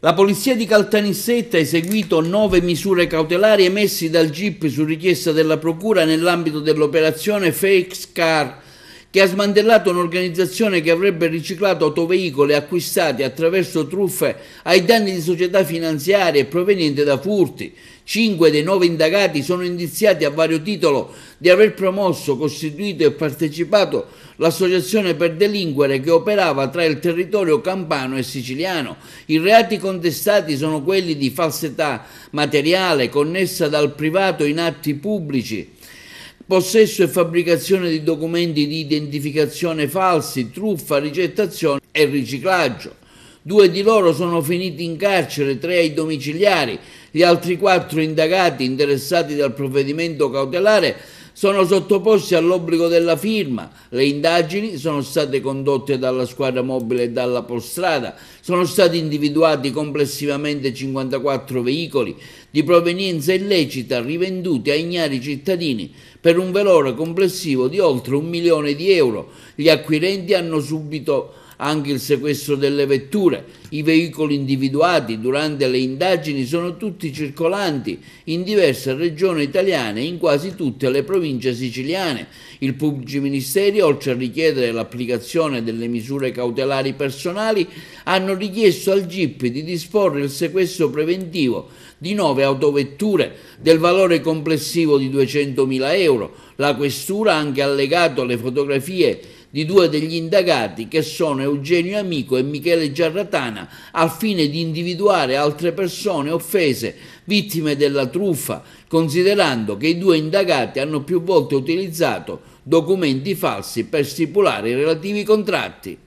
La polizia di Caltanissetta ha eseguito nove misure cautelari emessi dal GIP su richiesta della Procura nell'ambito dell'operazione Fake Car che ha smantellato un'organizzazione che avrebbe riciclato autoveicoli acquistati attraverso truffe ai danni di società finanziarie provenienti da furti. Cinque dei nove indagati sono indiziati a vario titolo di aver promosso, costituito e partecipato l'associazione per delinquere che operava tra il territorio campano e siciliano. I reati contestati sono quelli di falsità materiale connessa dal privato in atti pubblici, possesso e fabbricazione di documenti di identificazione falsi, truffa, ricettazione e riciclaggio. Due di loro sono finiti in carcere, tre ai domiciliari, gli altri quattro indagati interessati dal provvedimento cautelare sono sottoposti all'obbligo della firma. Le indagini sono state condotte dalla squadra mobile e dalla postrada. Sono stati individuati complessivamente 54 veicoli di provenienza illecita rivenduti a ignari cittadini per un valore complessivo di oltre un milione di euro. Gli acquirenti hanno subito anche il sequestro delle vetture, i veicoli individuati durante le indagini sono tutti circolanti in diverse regioni italiane e in quasi tutte le province siciliane. Il pubblico ministero, oltre a richiedere l'applicazione delle misure cautelari personali, hanno richiesto al GIP di disporre il sequestro preventivo di nove autovetture del valore complessivo di 200.000 euro. La questura ha anche allegato le fotografie di due degli indagati che sono Eugenio Amico e Michele Giarratana al fine di individuare altre persone offese vittime della truffa, considerando che i due indagati hanno più volte utilizzato documenti falsi per stipulare i relativi contratti.